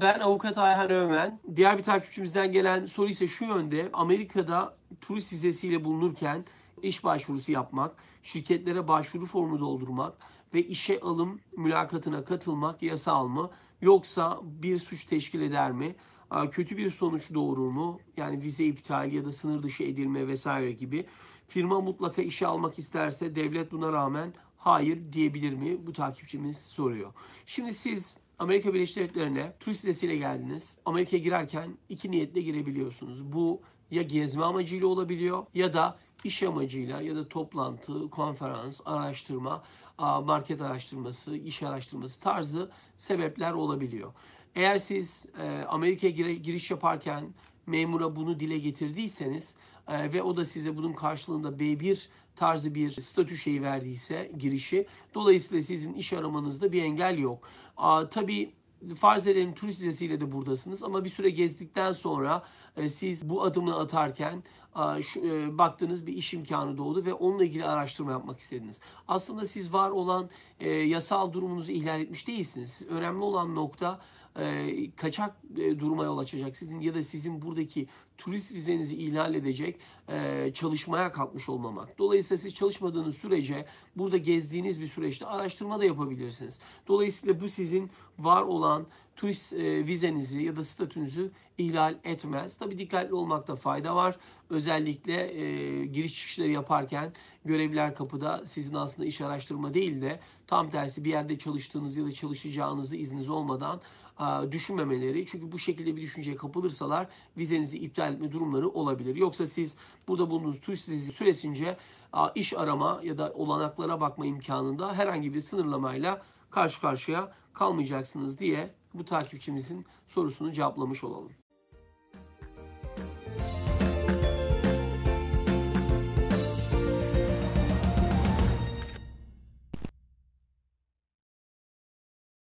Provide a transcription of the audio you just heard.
Ben avukat Ayhan Ömen. Diğer bir takipçimizden gelen soru ise şu yönde. Amerika'da turist vizesiyle bulunurken iş başvurusu yapmak, şirketlere başvuru formu doldurmak ve işe alım mülakatına katılmak yasal mı? Yoksa bir suç teşkil eder mi? Kötü bir sonuç doğurur mu? Yani vize iptali ya da sınır dışı edilme vesaire gibi. Firma mutlaka işe almak isterse devlet buna rağmen hayır diyebilir mi? Bu takipçimiz soruyor. Şimdi siz Amerika Birleşik Devletleri'ne turist vizesiyle geldiniz. Amerika'ya girerken iki niyetle girebiliyorsunuz. Bu ya gezme amacıyla olabiliyor ya da iş amacıyla ya da toplantı, konferans, araştırma, market araştırması, iş araştırması tarzı sebepler olabiliyor. Eğer siz e, Amerika'ya giriş yaparken memura bunu dile getirdiyseniz e, ve o da size bunun karşılığında B1 tarzı bir statü şeyi verdiyse girişi dolayısıyla sizin iş aramanızda bir engel yok. A, tabii farz edelim turist vizesiyle de buradasınız ama bir süre gezdikten sonra e, siz bu adımı atarken e, baktığınız bir iş imkanı doğdu ve onunla ilgili araştırma yapmak istediniz. Aslında siz var olan yasal durumunuzu ihlal etmiş değilsiniz. Önemli olan nokta ee, kaçak e, duruma yol açacak sizin ya da sizin buradaki turist vizenizi ihlal edecek e, çalışmaya kalkmış olmamak. Dolayısıyla siz çalışmadığınız sürece burada gezdiğiniz bir süreçte araştırma da yapabilirsiniz. Dolayısıyla bu sizin var olan turist e, vizenizi ya da statünüzü ihlal etmez. Tabi dikkatli olmakta fayda var. Özellikle e, giriş çıkışları yaparken görevliler kapıda sizin aslında iş araştırma değil de tam tersi bir yerde çalıştığınız ya da çalışacağınızı izniniz olmadan düşünmemeleri. Çünkü bu şekilde bir düşünceye kapılırsalar vizenizi iptal etme durumları olabilir. Yoksa siz burada bulunduğunuz turist vizesi süresince iş arama ya da olanaklara bakma imkanında herhangi bir sınırlamayla karşı karşıya kalmayacaksınız diye bu takipçimizin sorusunu cevaplamış olalım.